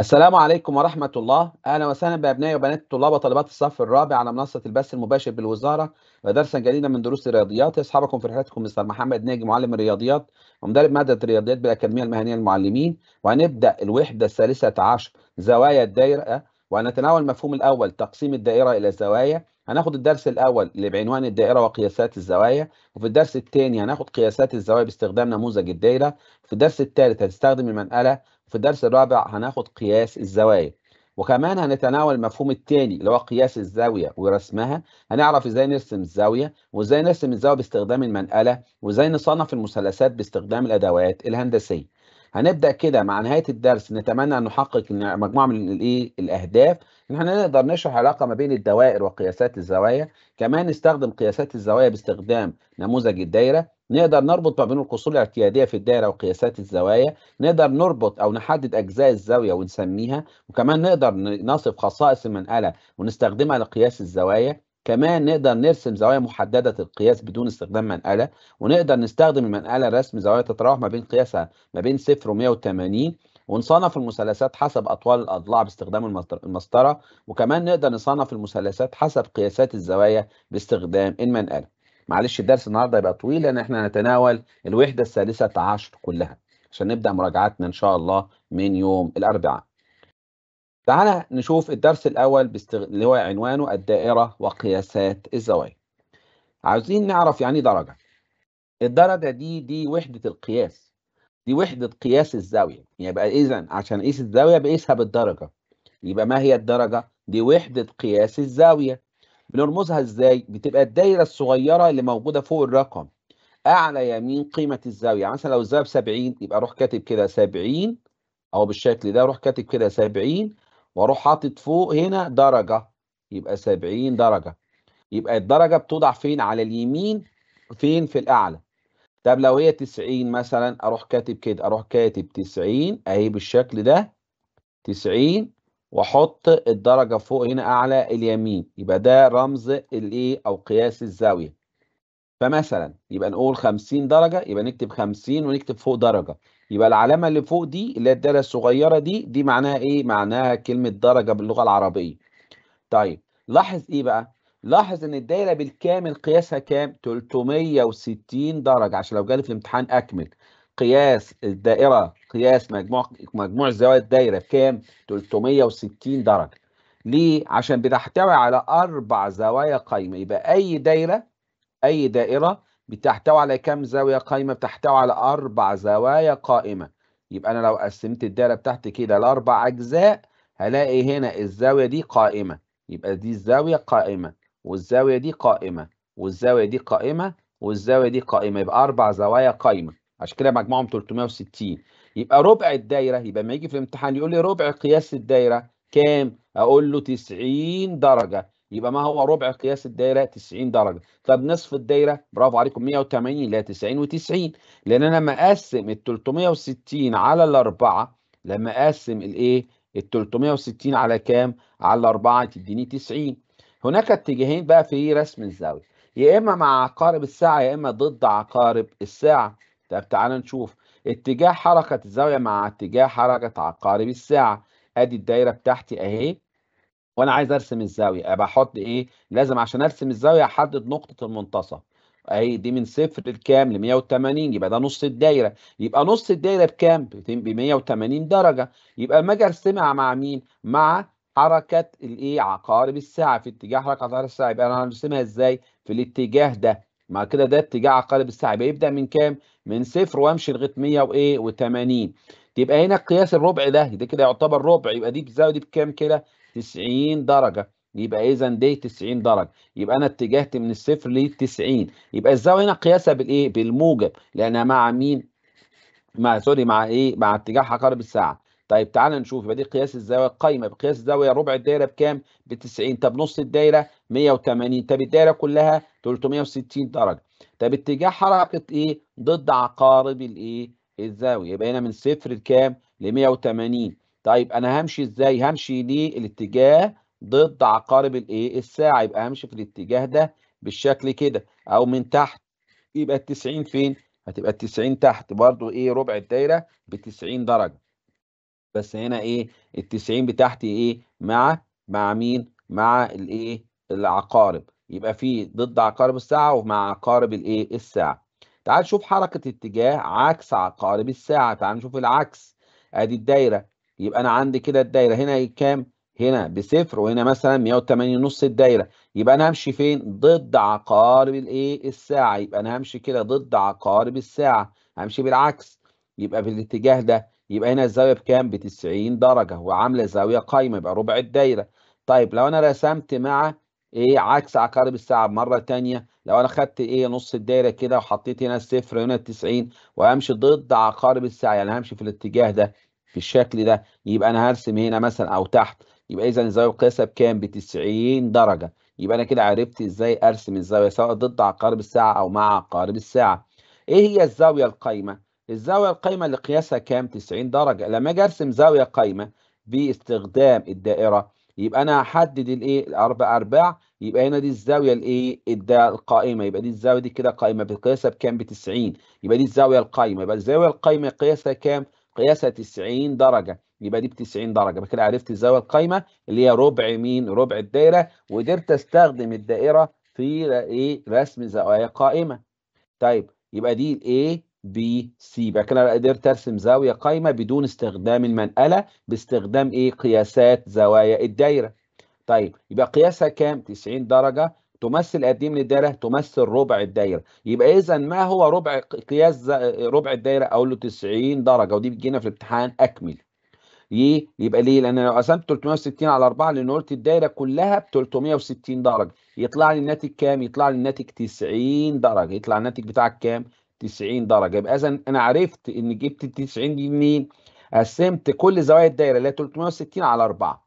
السلام عليكم ورحمة الله، أهلا وسهلا بأبنائي وبنات طلاب وطالبات الصف الرابع على منصة البث المباشر بالوزارة ودرسا جديدا من دروس الرياضيات، أصحابكم في رحلتكم مستر محمد ناجي معلم الرياضيات ومدرب مادة الرياضيات بالأكاديمية المهنية للمعلمين، وهنبدأ الوحدة الثالثة عشر زوايا الدائرة وهنتناول المفهوم الأول تقسيم الدائرة إلى زوايا، هناخد الدرس الأول اللي بعنوان الدائرة وقياسات الزوايا، وفي الدرس الثاني هناخد قياسات الزوايا باستخدام نموذج الدائرة، في الدرس الثالث هتستخدم المنقلة في الدرس الرابع هناخد قياس الزوايا وكمان هنتناول المفهوم الثاني اللي هو قياس الزاويه ورسمها هنعرف ازاي نرسم الزاويه وازاي نرسم الزاويه باستخدام المنقله وازاي نصنف المثلثات باستخدام الادوات الهندسيه هنبدا كده مع نهايه الدرس نتمنى ان نحقق مجموعه من الايه الاهداف ان احنا نقدر نشرح علاقه ما بين الدوائر وقياسات الزوايا كمان نستخدم قياسات الزوايا باستخدام نموذج الدايره نقدر نربط ما بين القصور الاعتيادية في الدائرة وقياسات الزوايا نقدر نربط أو نحدد أجزاء الزاوية ونسميها وكمان نقدر نصف خصائص المنقلة ونستخدمها لقياس الزوايا كمان نقدر نرسم زوايا محددة القياس بدون استخدام منقلة ونقدر نستخدم المنقلة لرسم زوايا تتراوح ما بين قياسها ما بين 0 و 180 ونصنف المثلثات حسب أطوال الأضلاع باستخدام المسطرة وكمان نقدر نصنف المثلثات حسب قياسات الزوايا باستخدام المنقلة معلش الدرس النهارده هيبقى طويل لان احنا هنتناول الوحده الثالثه عشر كلها عشان نبدا مراجعتنا ان شاء الله من يوم الاربعاء. تعالى نشوف الدرس الاول بستغ... اللي هو عنوانه الدائره وقياسات الزوايا. عاوزين نعرف يعني إيه درجه. الدرجه دي دي وحده القياس. دي وحده قياس الزاويه، يبقى اذا عشان اقيس الزاويه بقيسها بالدرجه. يبقى ما هي الدرجه؟ دي وحده قياس الزاويه. بنرمزها ازاي بتبقى الدايره الصغيره اللي موجوده فوق الرقم اعلى يمين قيمه الزاويه يعني مثلا لو الزاويه ب 70 يبقى اروح كاتب كده 70 او بالشكل ده اروح كاتب كده 70 واروح حاطط فوق هنا درجه يبقى 70 درجه يبقى الدرجه بتوضع فين على اليمين فين في الاعلى طب لو هي 90 مثلا اروح كاتب كده اروح كاتب 90 اهي بالشكل ده 90 واحط الدرجه فوق هنا اعلى اليمين يبقى ده رمز الايه او قياس الزاويه فمثلا يبقى نقول 50 درجه يبقى نكتب 50 ونكتب فوق درجه يبقى العلامه اللي فوق دي اللي هي الداله الصغيره دي دي معناها ايه معناها كلمه درجه باللغه العربيه طيب لاحظ ايه بقى لاحظ ان الدايره بالكامل قياسها كام 360 درجه عشان لو جالي في الامتحان اكمل قياس الدائره قياس مجموع مجموع زوايا الدايره بكام 360 درجه ليه عشان بتحتوي على اربع زوايا قايمه يبقى اي دايره اي دائره بتحتوي على كام زاويه قايمه بتحتوي على اربع زوايا قائمه يبقى انا لو قسمت الدايره بتاعتي كده لاربع اجزاء هلاقي هنا الزاويه دي قائمه يبقى دي الزاويه قائمه والزاويه دي قائمه والزاويه دي قائمه والزاويه دي قائمه يبقى اربع زوايا قايمه عشان كده مجموعهم 360 يبقى ربع الدايره يبقى لما يجي في الامتحان يقول لي ربع قياس الدايره كام؟ اقول له 90 درجه يبقى ما هو ربع قياس الدايره 90 درجه طب نصف الدايره برافو عليكم 180 لا 90 و90 لان انا مقسم ال 360 على الاربعه لما اقسم الايه ال 360 على كام على الاربعه تديني 90 هناك اتجاهين بقى في رسم الزاويه يا اما مع عقارب الساعه يا اما ضد عقارب الساعه طب تعالى نشوف اتجاه حركة الزاوية مع اتجاه حركة عقارب الساعة ادي الدايرة بتاعتي اهي وانا عايز ارسم الزاوية ابقى احط ايه لازم عشان ارسم الزاوية احدد نقطة المنتصف اهي دي من صفر لكام ل 180 يبقى ده نص الدايره يبقى نص الدايره بكام ب 180 درجه يبقى لما اجي ارسمها مع مين مع حركه الايه عقارب الساعه في اتجاه حركه عقارب الساعه يبقى انا هرسمها ازاي في الاتجاه ده مع كده ده اتجاه عقارب الساعه يبدا من كام؟ من صفر وامشي لغايه 100 وايه؟ و80 يبقى هنا قياس الربع ده ده كده يعتبر ربع يبقى دي بزاويه بكام كده؟ 90 درجه يبقى اذا دي 90 درجه يبقى انا اتجهت من الصفر ل 90 يبقى الزاويه هنا قياسها بالايه؟ بالموجب لانها مع مين؟ مع سوري مع ايه؟ مع اتجاه عقارب الساعه طيب تعالى نشوف يبقى دي قياس الزاويه القايمه بقياس الزاويه ربع الدايره بكام؟ ب 90 طب نص الدايره 180 طب الدايره كلها 360 درجه طب اتجاه حركه ايه ضد عقارب الايه الزاويه يبقى هنا من صفر لكام ل 180 طيب انا همشي ازاي همشي للاتجاه ضد عقارب الايه الساعه يبقى همشي في الاتجاه ده بالشكل كده او من تحت يبقى ال 90 فين هتبقى ال 90 تحت برضو ايه ربع الدايره ب 90 درجه بس هنا ايه ال 90 بتاعتي ايه مع مع مين مع الايه العقارب يبقى في ضد عقارب الساعة ومع عقارب الايه الساعة تعال نشوف حركة اتجاه عكس عقارب الساعة تعال نشوف العكس ادي الدايرة يبقى انا عندي كده الدايرة هنا إيه؟ كام هنا بصفر وهنا مثلا 180 نص الدايرة يبقى انا همشي فين ضد عقارب الايه الساعة يبقى انا همشي كده ضد عقارب الساعة همشي بالعكس يبقى بالاتجاه ده يبقى هنا الزاوية بكام ب 90 درجة وعاملة زاوية قايمة يبقى ربع الدايرة طيب لو انا رسمت مع ايه عكس عقارب الساعه مره ثانيه لو انا خدت ايه نص الدايره كده وحطيت هنا الصفر هنا ال 90 وهمشي ضد عقارب الساعه يعني همشي في الاتجاه ده في الشكل ده يبقى انا هرسم هنا مثلا او تحت يبقى اذا الزاويه القياسه بكام ب 90 درجه يبقى انا كده عرفت ازاي ارسم الزاويه سواء ضد عقارب الساعه او مع عقارب الساعه ايه هي الزاويه القايمه الزاويه القايمه اللي قياسها كام 90 درجه لما اجي ارسم زاويه قايمه باستخدام الدائره يبقى انا هحدد الايه الاربع ارباع يبقى هنا دي الزاويه الايه الدا القائمه يبقى دي الزاويه دي كده قائمه بتقيسها بكام ب 90 يبقى دي الزاويه القائمه يبقى الزاويه القائمه قياسها كام قياسها 90 درجه يبقى دي ب 90 درجه يبقى كده عرفت الزاويه القائمه اللي هي ربع مين ربع الدايره وقدرت استخدم الدائره في ايه رسم زوايا قائمه طيب يبقى دي الايه بي سي يبقى كده انا قدرت ارسم زاويه قايمه بدون استخدام المنقله باستخدام ايه قياسات زوايا الدايره طيب يبقى قياسها كام 90 درجه تمثل قد ايه من الدايره تمثل ربع الدايره يبقى اذا ما هو ربع قياس ربع الدايره اقول له 90 درجه ودي بتجينا في الامتحان اكمل ليه يبقى ليه لان لو قسمت 360 على 4 لان قلت الدايره كلها ب 360 درجه يطلع لي الناتج كام يطلع لي الناتج 90 درجه يطلع الناتج بتاعك كام 90 درجه يبقى اذا انا عرفت ان جبت ال 90 دي منين؟ قسمت كل زوايا الدايره اللي هي 360 على 4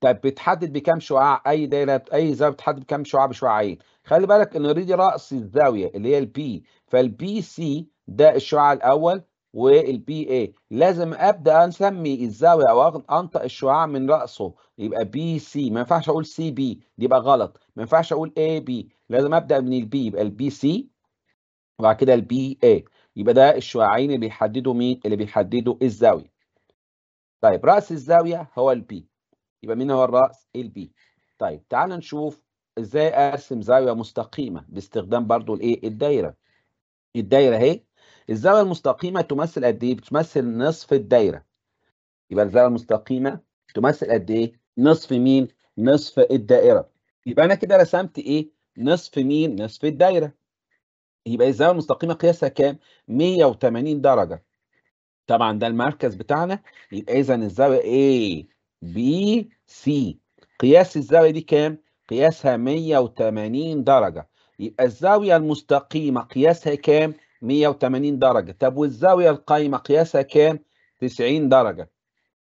طب بتحدد بكام شعاع اي دايره اي زاويه بتحدد بكام شعاع بشعاعين خلي بالك ان اوريدي راس الزاويه اللي هي البي فالبي سي ده الشعاع الاول والبي اي لازم ابدا اسمي الزاويه او انطق الشعاع من راسه يبقى بي سي ما ينفعش اقول سي بي دي يبقى غلط ما ينفعش اقول اي بي لازم ابدا من البي يبقى البي سي وبعد كده البي اي يبقى ده الشعاعين اللي بيحددوا مين اللي بيحددوا الزاويه طيب راس الزاويه هو البي يبقى مين هو الراس البي طيب تعال نشوف ازاي ارسم زاويه مستقيمه باستخدام برضو الايه الدايره الدايره اهي الزاويه المستقيمه تمثل قد ايه بتمثل نصف الدايره يبقى الزاويه المستقيمه تمثل قد ايه نصف مين نصف الدائره يبقى انا كده رسمت ايه نصف مين نصف الدايره يبقى الزاويه المستقيمه قياسها كام 180 درجه طبعا ده المركز بتاعنا يبقى اذا الزاويه A B C قياس الزاويه دي كام قياسها 180 درجه يبقى الزاويه المستقيمه قياسها كام 180 درجه طب والزاويه القايمه قياسها كام 90 درجه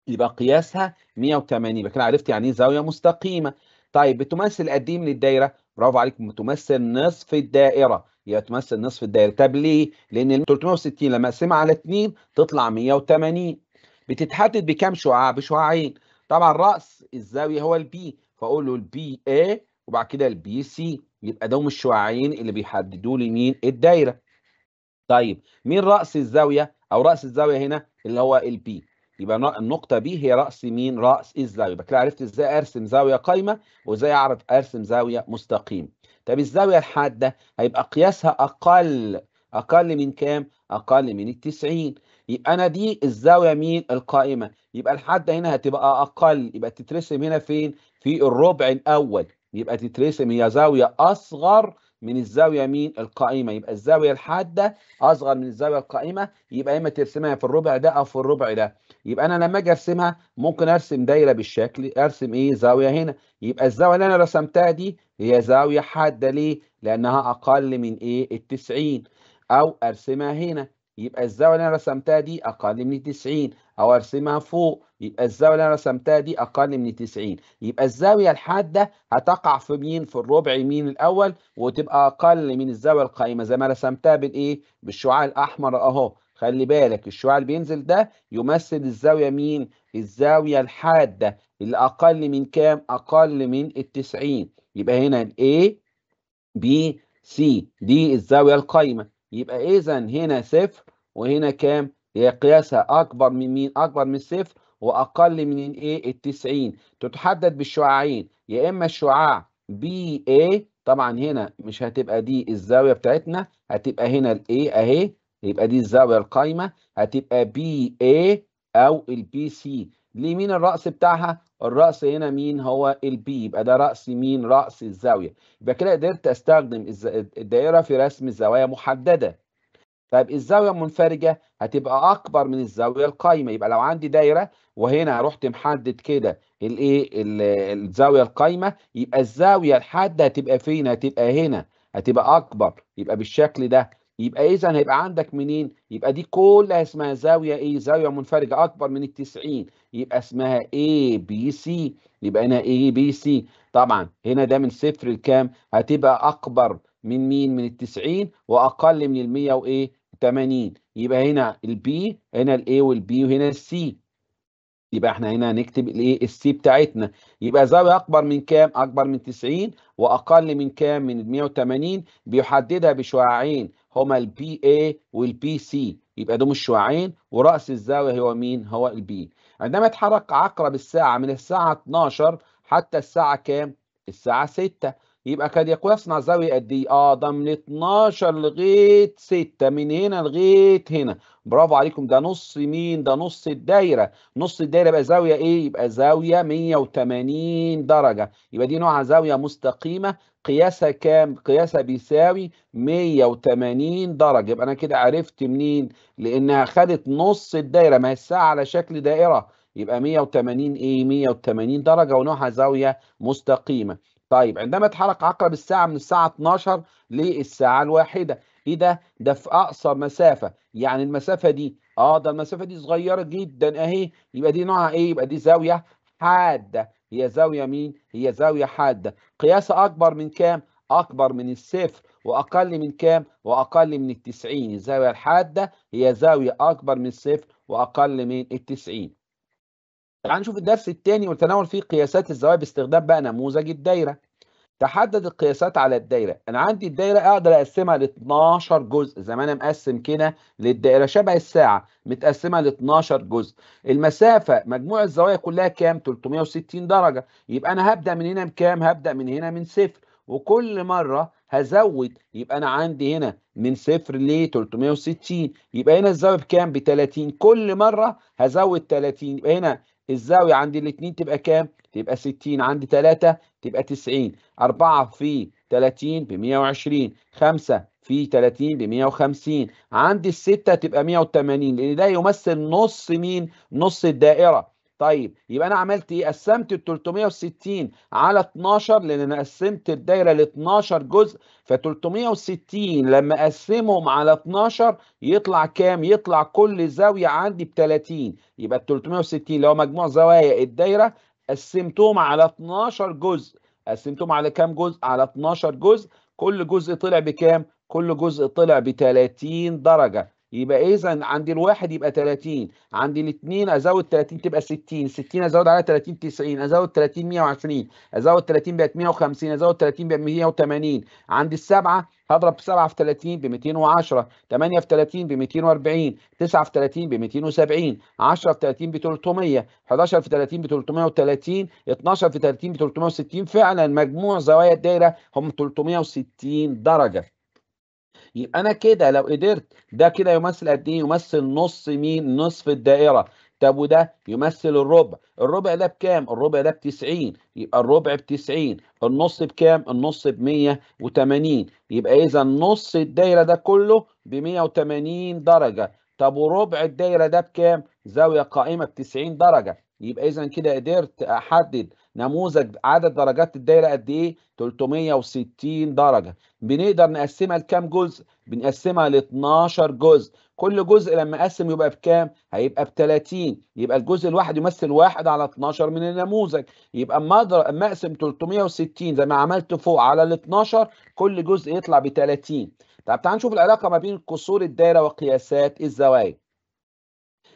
يبقى قياسها 180 يبقى كده عرفت يعني ايه زاويه مستقيمه طيب بتمثل قد ايه من الدايره برافو عليك بتمثل نصف الدائره يتمثل نصف الدايره طب ليه لان 360 لما اقسمها على 2 تطلع 180 بتتحدد بكام شعاع بشعاعين طبعا راس الزاويه هو البي فاقول له البي اي وبعد كده البي سي يبقى دوم الشعاعين اللي بيحددوا لي مين الدايره طيب مين راس الزاويه او راس الزاويه هنا اللي هو البي يبقى النقطة بي هي رأس مين؟ رأس الزاوية، يبقى كده عرفت ازاي أرسم زاوية قايمة وازاي أعرف أرسم زاوية مستقيم. طب الزاوية الحادة هيبقى قياسها أقل أقل من كام؟ أقل من التسعين يبقى أنا دي الزاوية مين؟ القائمة يبقى الحادة هنا هتبقى أقل يبقى تترسم هنا فين؟ في الربع الأول يبقى تترسم هي زاوية أصغر من الزاوية مين؟ القائمة يبقى الزاوية الحادة أصغر من الزاوية القائمة يبقى إما ترسمها في الربع ده أو في الربع ده يبقى انا لما اجي ارسمها ممكن ارسم دايره بالشكل ارسم ايه زاويه هنا يبقى الزاويه اللي انا رسمتها دي هي زاويه حاده ليه لانها اقل من ايه ال 90 او ارسمها هنا يبقى الزاويه اللي انا رسمتها دي اقل من 90 او ارسمها فوق يبقى الزاويه اللي انا رسمتها دي اقل من 90 يبقى الزاويه الحاده هتقع في مين في الربع مين الاول وتبقى اقل من الزاويه القائمه زي ما رسمتها بالايه بالشعاع الاحمر اهو خلي بالك الشعاع اللي بينزل ده يمثل الزاوية مين؟ الزاوية الحادة اللي أقل من كام؟ أقل من التسعين يبقى هنا الـ A B C دي الزاوية القايمة يبقى إذا هنا صفر وهنا كام؟ هي قياسها أكبر من مين؟ أكبر من صفر وأقل من الـ A التسعين تتحدد بالشعاعين يا إما الشعاع B A طبعا هنا مش هتبقى دي الزاوية بتاعتنا هتبقى هنا الـ A أهي يبقى دي الزاويه القايمه هتبقى بي اي او البي سي ليه مين الراس بتاعها الراس هنا مين هو البي يبقى ده راس مين راس الزاويه يبقى كده قدرت استخدم الدائره في رسم زوايا محدده طيب الزاويه المنفرجه هتبقى اكبر من الزاويه القايمه يبقى لو عندي دايره وهنا رحت محدد كده الايه الزاويه القايمه يبقى الزاويه الحاده هتبقى فين هتبقى هنا هتبقى اكبر يبقى بالشكل ده يبقى اذا هيبقى عندك منين يبقى دي كلها اسمها زاويه ايه زاويه منفرجه اكبر من ال90 يبقى اسمها اي بي سي يبقى هنا اي بي سي طبعا هنا ده من صفر لكام هتبقى اكبر من مين من ال90 واقل من ال100 وايه 80 يبقى هنا البي هنا الاي والبي وهنا السي يبقى احنا هنا هنكتب الايه السي بتاعتنا يبقى زاويه اكبر من كام اكبر من 90 واقل من كام من 180 بيحددها بشعاعين هما البي اي والبي سي يبقى دول الشعاعين وراس الزاويه هو مين هو البي عندما يتحرك عقرب الساعه من الساعه 12 حتى الساعه كام الساعه 6 يبقى قد يكون يصنع زاويه قد ايه اه ده من 12 لغايه 6 من هنا لغايه هنا برافو عليكم ده نص مين ده نص الدايره نص الدايره يبقى زاويه ايه يبقى زاويه 180 درجه يبقى دي نوعها زاويه مستقيمه قياسها كام؟ قياسها بيساوي 180 درجة يبقى أنا كده عرفت منين؟ لأنها خدت نص الدايرة ما هي الساعة على شكل دائرة يبقى 180 إيه؟ 180 درجة ونوعها زاوية مستقيمة. طيب عندما اتحرك عقرب الساعة من الساعة 12 للساعة الواحدة ايه ده؟ ده في اقصى مسافه، يعني المسافه دي اه ده المسافه دي صغيره جدا اهي، يبقى دي نوعها ايه؟ يبقى دي زاويه حادة هي زاوية مين؟ هي زاوية حادة قياسها أكبر من كام؟ أكبر من الصفر وأقل من كام؟ وأقل من التسعين الزاوية الحادة هي زاوية أكبر من الصفر وأقل من التسعين تعال نشوف الدرس الثاني وتناول فيه قياسات الزوايا باستخدام بقى نموذج الدايرة تحدد القياسات على الدايره انا عندي الدايره اقدر اقسمها ل 12 جزء زي ما انا مقسم كده للدايره شبه الساعه متقسمه ل 12 جزء المسافه مجموع الزوايا كلها كام 360 درجه يبقى انا هبدا من هنا بكام هبدا من هنا من صفر وكل مره هزود يبقى انا عندي هنا من صفر ل 360 يبقى هنا الزاويه بكام ب 30 كل مره هزود 30 يبقى هنا الزاوية عند الاتنين تبقى كام؟ تبقى 60 عند 3 تبقى 90 4 في 30 ب 120 5 في 30 ب 150 عند الستة تبقى 180 لأن ده يمثل نص مين؟ نص الدائرة طيب يبقى انا عملت ايه قسمت ال 360 على 12 لان انا قسمت الدايره ل 12 جزء ف 360 لما اقسمهم على 12 يطلع كام يطلع كل زاويه عندي ب 30 يبقى ال 360 اللي هو مجموع زوايا الدايره قسمتهم على 12 جزء قسمتهم على كام جزء على 12 جزء كل جزء طلع بكام كل جزء طلع ب 30 درجه يبقى اذا عند الواحد يبقى 30 عند الاثنين ازود 30 تبقى 60 60 ازود على 30 90 ازود 30 120 ازود 30 بقت 150 ازود 30 بقت 180 عند السبعه هضرب 7 في 30 ب 210 8 في 30 ب 240 9 في 30 ب 270 10 في 30 ب 300 11 في 30 ب 330 12 في 30 ب 360 فعلا مجموع زوايا الدايره هم 360 درجه يبقى انا كده لو قدرت ده كده يمثل قد ايه يمثل نص مين نصف الدائره طب وده يمثل الربع الربع ده بكام الربع ده ب 90 يبقى الربع ب 90 النص بكام النص ب 180 يبقى اذا نص الدايره ده كله ب 180 درجه طب وربع الدايره ده بكام زاويه قائمه ب 90 درجه يبقى اذا كده قدرت احدد نموذج عدد درجات الدايره قد ايه 360 درجه بنقدر نقسمها لكام جزء بنقسمها ل 12 جزء كل جزء لما اقسم يبقى بكام هيبقى ب 30 يبقى الجزء الواحد يمثل واحد على 12 من النموذج يبقى اما اقسم 360 زي ما عملت فوق على ال 12 كل جزء يطلع ب 30 طب تعال نشوف العلاقه ما بين قصور الدايره وقياسات الزوايا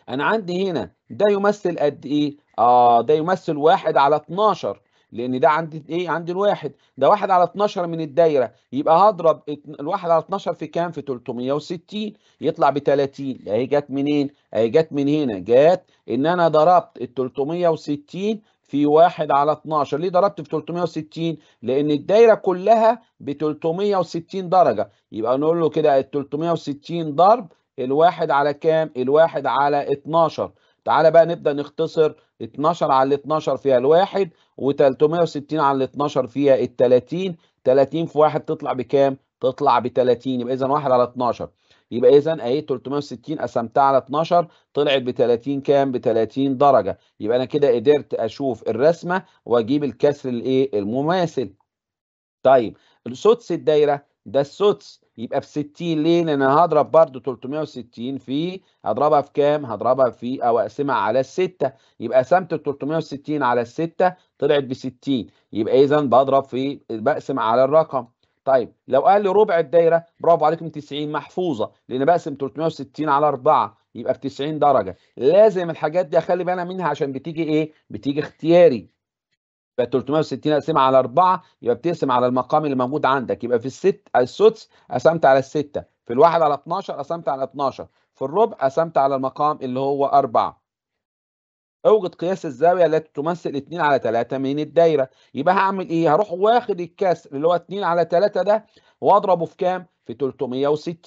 انا عندي هنا ده يمثل قد ايه؟ اه ده يمثل واحد على 12 لان ده عندي ايه؟ عندي الواحد ده واحد على 12 من الدايره يبقى هضرب الواحد على 12 في كام؟ في 360 يطلع ب 30 اهي جت منين؟ اهي جت من هنا جت ان انا ضربت ال 360 في واحد على 12 ليه ضربت في 360 لان الدايره كلها ب 360 درجه يبقى نقول له كده ال 360 ضرب الواحد على كام الواحد على 12 تعالى بقى نبدأ نختصر 12 على 12 فيها الواحد و360 على 12 فيها ال 30 30 في واحد تطلع بكام؟ تطلع ب 30 يبقى إذا 1 على 12 يبقى إذا أهي 360 قسمتها على 12 طلعت ب 30 كام؟ ب 30 درجة يبقى أنا كده قدرت أشوف الرسمة وأجيب الكسر الإيه؟ المماثل. طيب السدس الدايرة ده السدس يبقى ب 60 ليه؟ لان انا هضرب برضو 360 في هضربها في كام؟ هضربها في او اقسمها على الستة يبقى قسمت ال 360 على الستة طلعت ب 60 يبقى اذا بضرب في بقسم على الرقم طيب لو قال لي ربع الدايره برافو عليكم 90 محفوظه لان بقسم 360 على 4 يبقى في 90 درجه لازم الحاجات دي اخلي بالي منها عشان بتيجي ايه بتيجي اختياري يبقى 360 اقسمها على 4 يبقى بتقسم على المقام اللي موجود عندك يبقى في الست السدس قسمت على الستة في الواحد على 12 قسمت على 12 في الربع قسمت على المقام اللي هو 4 اوجد قياس الزاويه التي تمثل 2 على 3 من الدايره يبقى هعمل ايه هروح واخد الكسر اللي هو 2 على 3 ده واضربه في كام في 360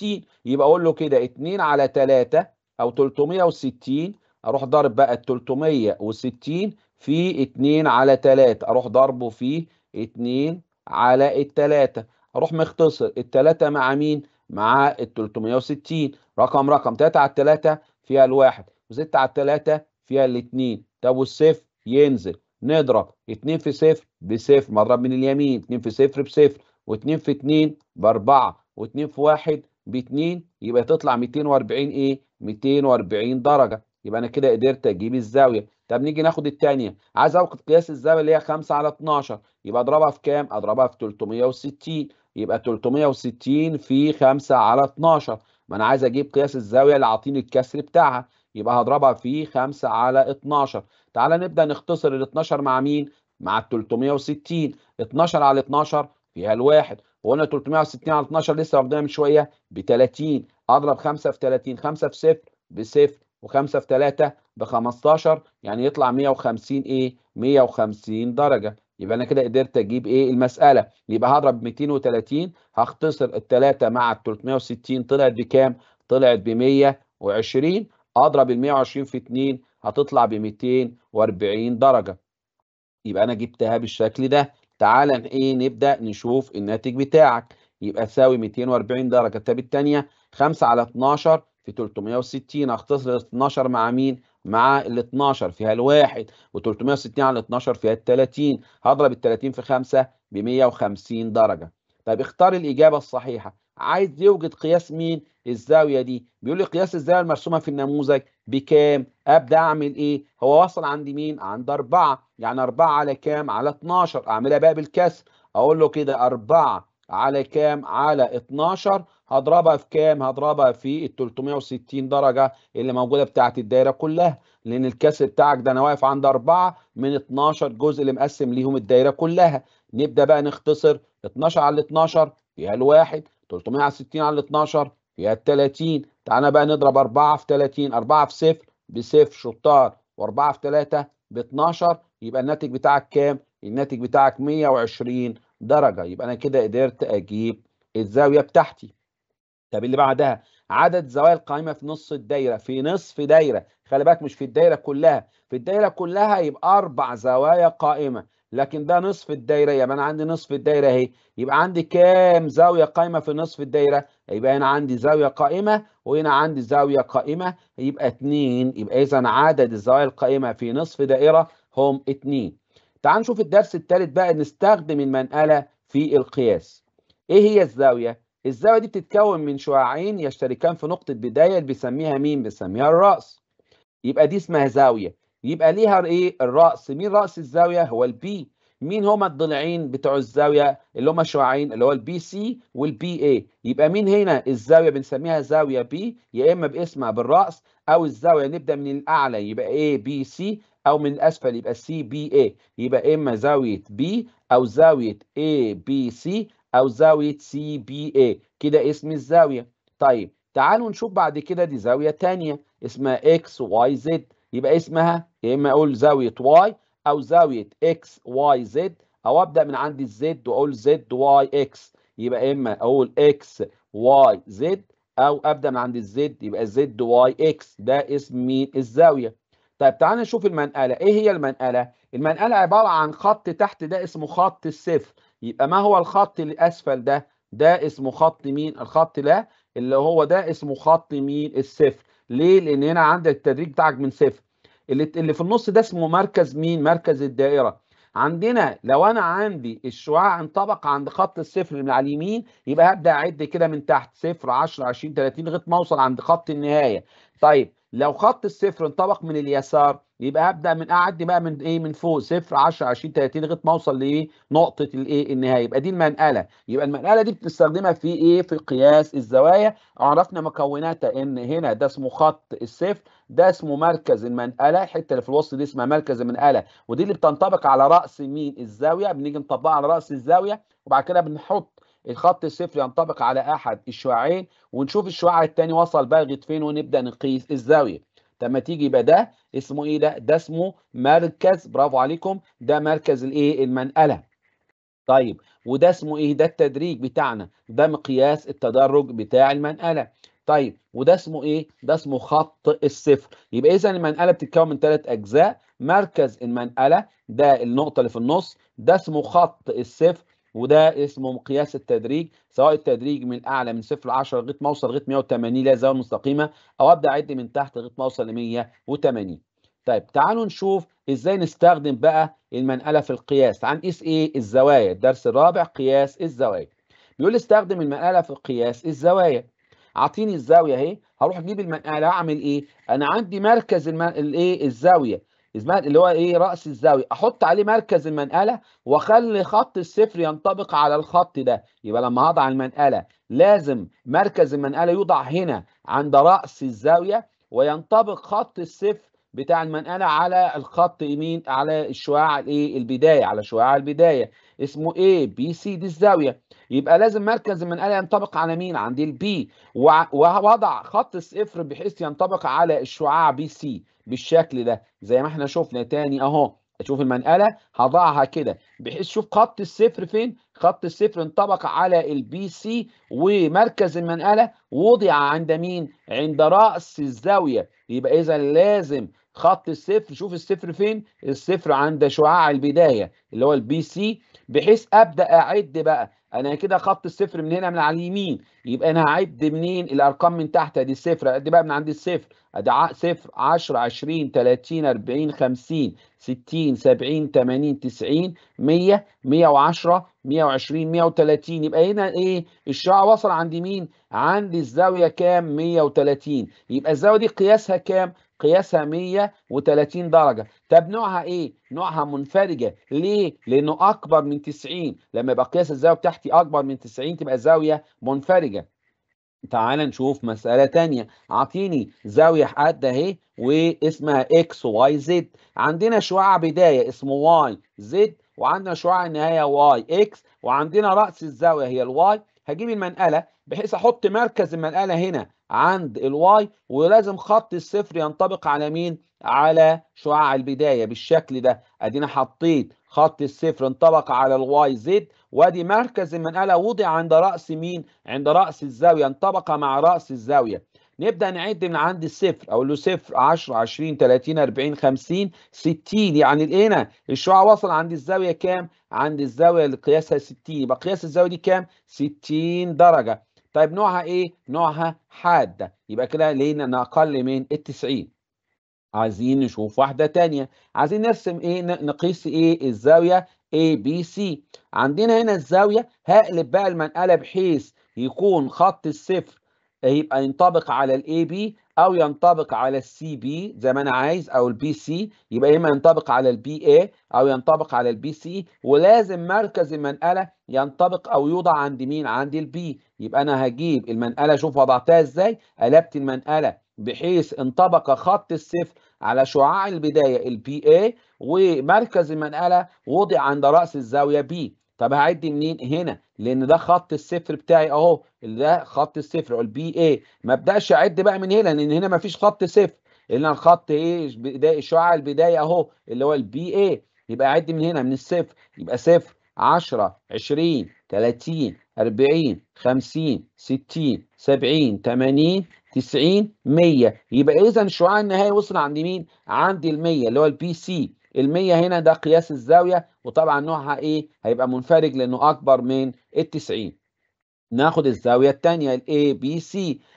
يبقى اقول له كده 2 على 3 او 360 اروح ضارب بقى ال 360 في 2 على 3 اروح ضربه في 2 على 3 اروح مختصر 3 مع مين؟ مع ال 360 رقم رقم 3 على 3 فيها الواحد و6 على 3 فيها الاثنين طب والصفر ينزل نضرب 2 في صفر بصفر مضرب من اليمين 2 في صفر بصفر و2 في 2 ب 4 و و2 في 1 ب 2 يبقى تطلع 240 ايه؟ 240 درجة يبقى انا كده قدرت اجيب الزاويه طب نيجي ناخد الثانيه عايز اوقف قياس الزاويه اللي هي 5 على 12 يبقى اضربها في كام اضربها في 360 يبقى 360 في 5 على 12 ما انا عايز اجيب قياس الزاويه اللي عاطيني الكسر بتاعها يبقى هضربها في 5 على 12 تعالى نبدا نختصر ال 12 مع مين مع ال 360 12 على 12 فيها الواحد وقلنا 360 على 12 لسه واخدينها من شويه ب 30 اضرب 5 في 30 5 في 0 بصفر و5 في 3 ب 15 يعني يطلع 150 ايه 150 درجه يبقى انا كده قدرت اجيب ايه المساله يبقى هضرب 230 هختصر 3 مع ال 360 طلعت بكام طلعت ب 120 اضرب ال 120 في 2 هتطلع ب 240 درجه يبقى انا جبتها بالشكل ده تعالى ايه نبدا نشوف الناتج بتاعك يبقى تساوي 240 درجه التاب الثانيه 5 على 12 في 360 هختصر 12 مع مين مع ال 12 فيها الواحد و360 على 12 فيها ال 30 هضرب ال 30 في 5 ب 150 درجه طب اختار الاجابه الصحيحه عايز يوجد قياس مين الزاويه دي بيقول لي قياس الزاويه المرسومه في النموذج بكام ابدا اعمل ايه هو وصل عند مين عند 4 يعني 4 على كام على 12 اعملها بقى بالكسر اقول له كده 4 على كام على 12 هضربها في كام هضربها في ال 360 درجه اللي موجوده بتاعه الدايره كلها لان الكسر بتاعك ده انا واقف عند 4 من 12 جزء اللي مقسم ليهم الدايره كلها نبدا بقى نختصر 12 على 12 فيها الواحد 360 على 12 فيها ال 30 تعالى بقى نضرب 4 في 30 4 في 0 بصفر شطار و4 في 3 ب 12 يبقى الناتج بتاعك كام؟ الناتج بتاعك 120 درجة يبقى أنا كده قدرت أجيب الزاوية بتاعتي طب اللي بعدها عدد زوايا القائمة في نص الدايرة في نصف دايرة خلي بالك مش في الدايرة كلها في الدايرة كلها يبقى أربع زوايا قائمة لكن ده نصف الدايرة يبقى أنا عندي نصف الدايرة أهي يبقى عندي كام زاوية قائمة في نصف الدايرة يبقى هنا عندي زاوية قائمة وهنا عندي زاوية قائمة يبقى اتنين يبقى إذا عدد الزوايا القائمة في نصف دائرة هم اتنين تعال نشوف الدرس الثالث بقى نستخدم المنقلة في القياس إيه هي الزاوية؟ الزاوية دي بتتكون من شعاعين يشتركان في نقطة بداية اللي بيسميها مين؟ بيسميها الرأس. يبقى دي اسمها زاوية. يبقى ليها ايه؟ الرأس. مين رأس الزاوية؟ هو البي. مين هما الضلعين بتوع الزاوية اللي هما الشعاعين اللي هو البي سي والبي اي يبقى مين هنا الزاوية بنسميها زاوية بي يا إما باسمها بالرأس أو الزاوية نبدأ من الأعلى يبقى ايه بي سي أو من الأسفل يبقى سي بي اي يبقى إما زاوية بي أو زاوية اي بي سي او زاويه سي بي اي كده اسم الزاويه طيب تعالوا نشوف بعد كده دي زاويه ثانيه اسمها اكس واي زد يبقى اسمها يا اما اقول زاويه واي او زاويه اكس واي زد او ابدا من عند الزد واقول زد واي اكس يبقى اما اقول اكس واي زد او ابدا من عند الزد يبقى زد واي اكس ده اسم مين الزاويه طيب تعالى نشوف المنقله ايه هي المنقله المنقله عباره عن خط تحت ده اسمه خط الصفر يبقى ما هو الخط اللي اسفل ده ده اسمه خط مين الخط لا اللي هو ده اسمه خط مين الصفر ليه لان هنا عندك التدريج بتاعك من صفر اللي اللي في النص ده اسمه مركز مين مركز الدائره عندنا لو انا عندي الشعاع انطبق عند خط الصفر من على اليمين يبقى هبدا اعد كده من تحت صفر 10 20 30 لغايه ما اوصل عند خط النهايه طيب لو خط الصفر انطبق من اليسار يبقى هبدا من اعدي بقى من ايه من فوق صفر 10 20 30 لغايه ما اوصل لنقطه الايه النهايه يبقى دي المنقله يبقى المنقله دي بتستخدمها في ايه في قياس الزوايا عرفنا مكوناتها ان هنا ده اسمه خط الصفر ده اسمه مركز المنقله الحته اللي في الوسط دي اسمها مركز المنقله ودي اللي بتنطبق على راس مين الزاويه بنيجي نطبقها على راس الزاويه وبعد كده بنحط الخط الصفر ينطبق على احد الشعاعين ونشوف الشعاع الثاني وصل بلغت فين ونبدا نقيس الزاويه لما تيجي يبقى ده اسمه ايه ده ده اسمه مركز برافو عليكم ده مركز الايه المنقله طيب وده اسمه ايه ده التدريج بتاعنا ده مقياس التدرج بتاع المنقله طيب وده اسمه ايه ده اسمه خط الصفر يبقى اذا المنقله بتتكون من ثلاث اجزاء مركز المنقله ده النقطه اللي في النص ده اسمه خط الصفر وده اسمه مقياس التدريج سواء التدريج من الاعلى من صفر ل 10 لغايه ما اوصل لغايه 180 هي الزاويه مستقيمه او ابدا اعد من تحت لغايه ما اوصل ل 180 طيب تعالوا نشوف ازاي نستخدم بقى المنقله في القياس عن اس ايه الزوايا الدرس الرابع قياس الزوايا بيقول لي استخدم المنقله في قياس الزوايا اعطيني الزاويه اهي هروح اجيب المنقله اعمل ايه انا عندي مركز الايه الزاويه اسمها اللي هو ايه راس الزاويه احط عليه مركز المنقله واخلي خط الصفر ينطبق على الخط ده يبقى لما هضع المنقله لازم مركز المنقله يوضع هنا عند راس الزاويه وينطبق خط الصفر بتاع المنقله على الخط يمين على الشعاع الايه البدايه على شعاع البدايه اسمه ايه بي سي دي الزاويه يبقى لازم مركز المنقله ينطبق على مين عند البي ووضع خط الصفر بحيث ينطبق على الشعاع بي سي بالشكل ده زي ما احنا شفنا تاني اهو اشوف المنقله هضعها كده بحيث شوف خط الصفر فين خط الصفر انطبق على البي سي ومركز المنقله وضع عند مين عند راس الزاويه يبقى اذا لازم خط الصفر شوف الصفر فين الصفر عند شعاع البدايه اللي هو البي سي بحيث ابدا اعد بقى انا كده خط الصفر من هنا من على اليمين يبقى انا هعد منين الارقام من تحت ادي الصفر ادي بقى من عند الصفر ادي صفر 10 20 30 40 50 60 70 80 90 100 110 120 130 يبقى هنا ايه الشعاع وصل عند مين؟ عند الزاويه كام؟ 130 يبقى الزاويه دي قياسها كام؟ قياسها 130 درجة طب نوعها ايه؟ نوعها منفرجة ليه؟ لانه اكبر من 90 لما يبقى قياس الزاوية بتاعتي اكبر من 90 تبقى الزاوية منفرجة تعال نشوف مسألة تانية عطيني زاوية حادة اهي واسمها اكس واي زد عندنا شعاع بداية اسمه واي زد وعندنا شعاع النهاية واي اكس وعندنا رأس الزاوية هي الواي هجيب المنقلة بحيث احط مركز المنقلة هنا عند الواي ولازم خط الصفر ينطبق على مين على شعاع البدايه بالشكل ده ادينا حطيت خط الصفر انطبق على الواي زد وادي مركز المنقله وضع عند راس مين عند راس الزاويه انطبق مع راس الزاويه نبدا نعد من عند الصفر اقول له صفر 10 20 30 40 50 60 يعني لقينا الشعاع وصل عند الزاويه كام عند الزاويه اللي قياسها 60 يبقى قياس الزاويه دي كام 60 درجه طيب نوعها ايه؟ نوعها حاده يبقى كده لقينا ان اقل من التسعين عايزين نشوف واحده تانية عايزين نرسم ايه نقيس ايه الزاويه A B C عندنا هنا الزاويه هقلب بقى المنقله بحيث يكون خط الصفر يبقى ينطبق على الاي بي او ينطبق على السي بي زي ما انا عايز او البي سي يبقى يا اما ينطبق على البي اي او ينطبق على البي سي ولازم مركز المنقله ينطبق او يوضع عند مين عند البي يبقى انا هجيب المنقله شوف وضعتها ازاي قلبت المنقله بحيث انطبق خط الصفر على شعاع البدايه البي اي ومركز المنقله وضع عند راس الزاويه بي طب هعد منين هنا لان ده خط الصفر بتاعي اهو اللي ده خط الصفر او البي اي ما ابداش اعد بقى من هنا لان هنا ما فيش خط صفر الا الخط ايه بدايه شعاع البدايه اهو اللي هو البي اي يبقى اعد من هنا من الصفر يبقى صفر 10 20 30 40 50 60 70 80 90 100 يبقى اذا شعاع النهائي وصل عند مين؟ عند ال 100 اللي هو البي سي ال 100 هنا ده قياس الزاوية وطبعا نوعها ايه هيبقى منفرج لانه اكبر من ال 90. ناخد الزاوية الثانيه ال ABC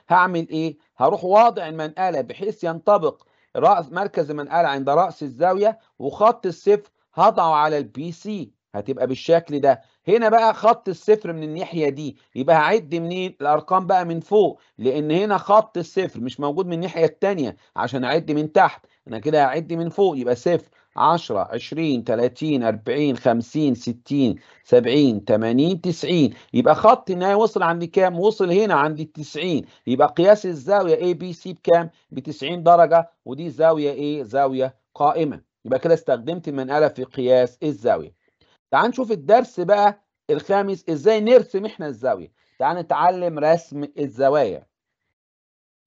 هعمل ايه هروح واضع المنقلة بحيث ينطبق رأس مركز المنقلة عند رأس الزاوية وخط الصفر هضعه على B C هتبقى بالشكل ده هنا بقى خط الصفر من الناحية دي يبقى هعد منين الأرقام بقى من فوق لأن هنا خط الصفر مش موجود من الناحية التانية عشان أعد من تحت أنا كده هعد من فوق يبقى صفر 10 20 30 40 50 60 70 80 90 يبقى خط النهايه وصل عند كام؟ وصل هنا عند ال 90 يبقى قياس الزاويه اي بي سي بكام؟ ب 90 درجه ودي زاويه ايه؟ زاويه قائمه يبقى كده استخدمت المنقله في قياس الزاويه. تعال نشوف الدرس بقى الخامس ازاي نرسم احنا الزاويه. تعال نتعلم رسم الزوايا.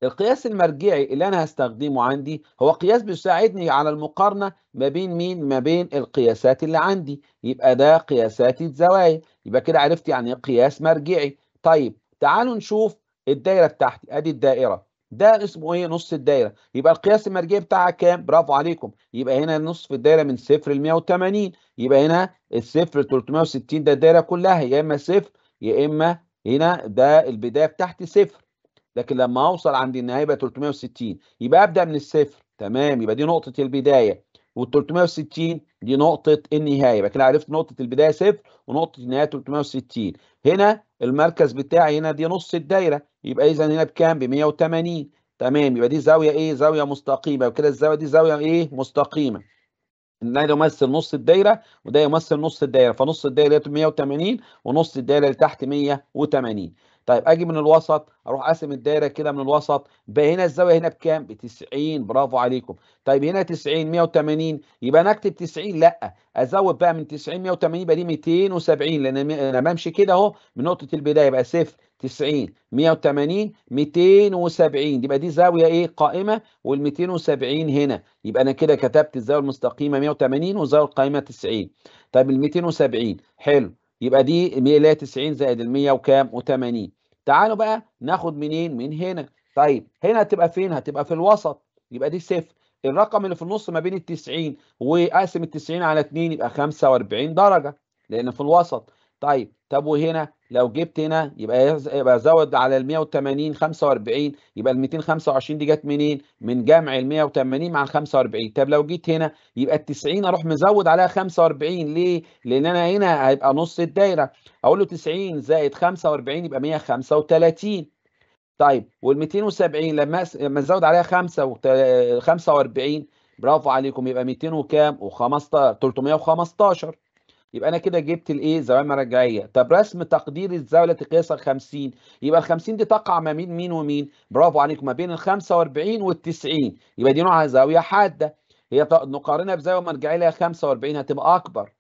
القياس المرجعي اللي أنا هستخدمه عندي هو قياس بيساعدني على المقارنة ما بين مين؟ ما بين القياسات اللي عندي يبقى ده قياسات الزوايا يبقى كده عرفت يعني إيه قياس مرجعي طيب تعالوا نشوف الدايرة بتاعتي أدي الدائرة ده اسمه ايه نص الدايره يبقى القياس المرجعي بتاعها كام برافو عليكم يبقى هنا نصف الدايره من صفر ل 180 يبقى هنا الصفر 360 ده الدايره كلها يا اما صفر يا اما هنا ده البدايه بتاعتي صفر لكن لما اوصل عند النهايه يبقى 360 يبقى ابدا من الصفر تمام يبقى دي نقطه البدايه وال 360 دي نقطه النهايه يبقى كده عرفت نقطه البدايه صفر ونقطه النهايه 360 هنا المركز بتاعي هنا دي نص الدايره يبقى اذا هنا بكام ب 180 تمام يبقى دي زاويه ايه زاويه مستقيمه وكده الزاويه دي زاويه ايه مستقيمه ده يمثل نص الدايره وده يمثل نص الدايره فنص الدايره 180 ونص الدايره اللي تحت 180 طيب اجي من الوسط اروح قاسم الدايره كده من الوسط يبقى هنا الزاويه هنا بكام ب 90 برافو عليكم طيب هنا 90 180 يبقى انا اكتب 90 لا ازود بقى من 90 180 يبقى دي 270 لان انا بمشي كده اهو من نقطه البدايه يبقى صفر 90 180 270 يبقى دي زاويه ايه قائمه وال 270 هنا يبقى انا كده كتبت الزاويه المستقيمه 180 والزاويه القائمه 90 طيب ال 270 حلو يبقى دي 190 زائد ال 100 وكام 80 تعالوا بقى ناخد منين من هنا طيب هنا هتبقى فين هتبقى في الوسط يبقى دي صفر الرقم اللي في النص ما بين ال 90 وقاسم ال 90 على 2 يبقى 45 درجه لان في الوسط طيب طب وهنا لو جبت هنا يبقى يبقى زود على ال 180 45 يبقى ال 225 دي جت منين؟ من جمع ال 180 مع ال 45 طب لو جيت هنا يبقى ال 90 اروح مزود عليها 45 ليه؟ لان انا هنا هيبقى نص الدايره اقول له 90 زائد 45 يبقى 135 طيب وال 270 لما لما ازود عليها 5 45 برافو عليكم يبقى 200 وكام؟ و15 315 يبقى انا كده جبت الايه زوايا مرجعيه طب رسم تقدير الزاويه التي قياسها 50 يبقى ال 50 دي تقع ما بين مين ومين برافو عليكم ما بين ال 45 وال 90 يبقى دي نوعها زاويه حاده هي نقارنها بزاويه مرجعيه اللي هي 45 هتبقى اكبر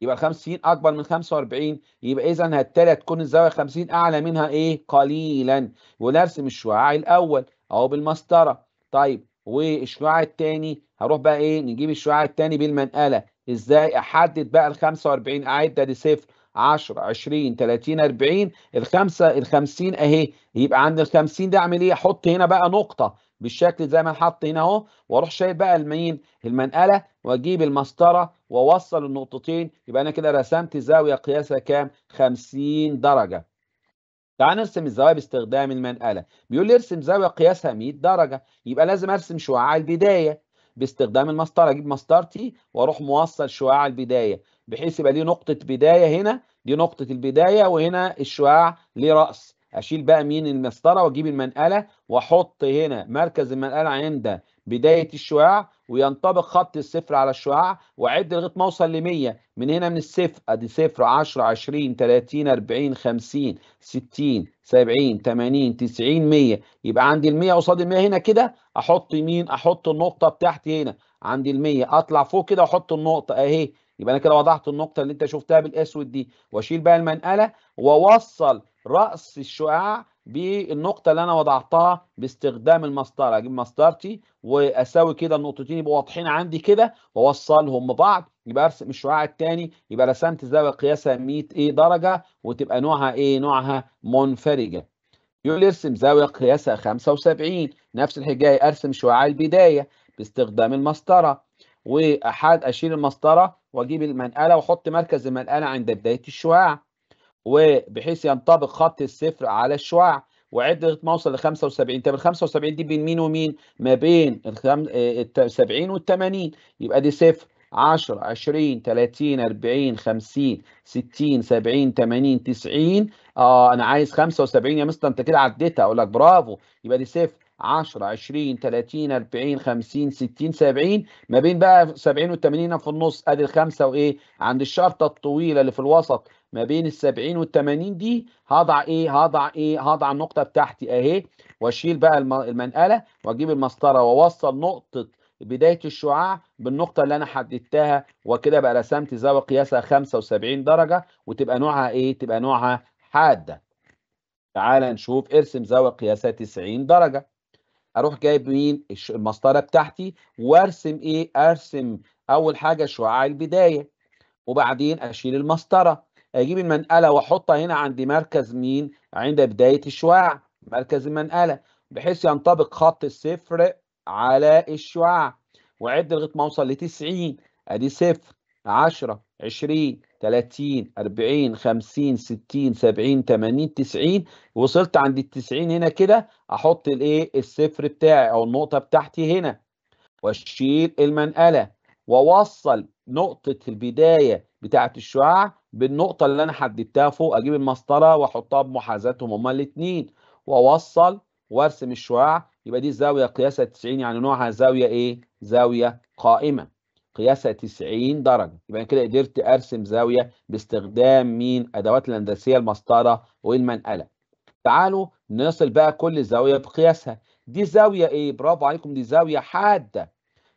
يبقى ال 50 اكبر من 45 يبقى اذا هالتالي هتكون الزاويه 50 اعلى منها ايه قليلا ونرسم الشعاع الاول اهو بالمسطره طيب والشعاع الثاني هروح بقى ايه نجيب الشعاع الثاني بالمنقله ازاي احدد بقى ال 45 اعد آية؟ ده صفر 10 20 30 40 الخمسه ال 50 اهي يبقى عند ال 50 ده اعمل ايه؟ احط هنا بقى نقطه بالشكل زي ما حط هنا اهو واروح شايل بقى المين المنقله واجيب المسطره واوصل النقطتين يبقى انا كده رسمت زاويه قياسها كام؟ 50 درجه. تعال نرسم الزوايا باستخدام المنقله بيقول لي ارسم زاويه قياسها 100 درجه يبقى لازم ارسم شعاع البدايه باستخدام المسطره اجيب مسطرتي واروح موصل شعاع البدايه بحيث يبقى دي نقطه بدايه هنا دي نقطه البدايه وهنا الشعاع ليه راس اشيل بقى مين المسطره واجيب المنقله واحط هنا مركز المنقله عند بدايه الشعاع وينطبق خط الصفر على الشعاع واعد لغايه ما اوصل ل 100 من هنا من الصفر ادي صفر 10 20 30 40 50 60 70 80 90 100 يبقى عندي المية 100 قصاد ال 100 هنا كده احط يمين احط النقطه بتاعتي هنا عندي المية 100 اطلع فوق كده واحط النقطه اهي يبقى انا كده وضحت النقطه اللي انت شفتها بالاسود دي واشيل بقى المنقله واوصل راس الشعاع بالنقطه اللي انا وضعتها باستخدام المسطره اجيب مسطرتي واساوي كده النقطتين يبقوا واضحين عندي كده واوصلهم ببعض يبقى ارسم الشعاع الثاني يبقى رسمت زاويه قياسها 100 ايه درجه وتبقى نوعها ايه نوعها منفرجه يقول لي ارسم زاويه قياسها 75 نفس الحكايه ارسم شعاع البدايه باستخدام المسطره واحد اشيل المسطره واجيب المنقله واحط مركز المنقله عند بدايه الشعاع وبحيث ينطبق خط الصفر على الشعاع وعد ما اوصل ل 75 طب ال 75 دي بين مين ومين؟ ما بين ال 70 وال 80 يبقى دي صفر 10 20 30 40 50 60 70 80 90 اه انا عايز 75 يا مستر انت كده عديتها اقول لك برافو يبقى دي صفر 10 20 30 40 50 60 70 ما بين بقى 70 وال 80 في النص ادي الخمسه وايه عند الشرطه الطويله اللي في الوسط ما بين ال 70 وال 80 دي هضع ايه هضع ايه هضع النقطه بتاعتي اهي واشيل بقى المنقله واجيب المسطره واوصل نقطه بدايه الشعاع بالنقطه اللي انا حددتها وكده بقى رسمت زاويه قياسها 75 درجه وتبقى نوعها ايه تبقى نوعها حاده تعال نشوف ارسم زاويه قياسها 90 درجه اروح جايب مين المسطره بتاعتي وارسم ايه ارسم اول حاجه شعاع البدايه وبعدين اشيل المسطره اجيب المنقله واحطها هنا عند مركز مين عند بدايه الشعاع مركز المنقله بحيث ينطبق خط الصفر على الشعاع واعد لغايه ما اوصل ل 90 ادي صفر 10 20 30 40 50 60 70 80 90 وصلت عند ال 90 هنا كده احط الايه الصفر بتاعي او النقطه بتاعتي هنا واشيل المنقله واوصل نقطه البدايه بتاعه الشعاع بالنقطه اللي انا حددتها فوق اجيب المسطره واحطها بمحاذاتهم هما الاثنين واوصل وارسم الشعاع يبقى دي زاويه قياسها 90 يعني نوعها زاويه ايه زاويه قائمه قياسها 90 درجة يبقى كده قدرت أرسم زاوية باستخدام مين أدوات الهندسية المسطرة والمنقلة تعالوا نصل بقى كل زاوية بقياسها دي زاوية إيه برافو عليكم دي زاوية حادة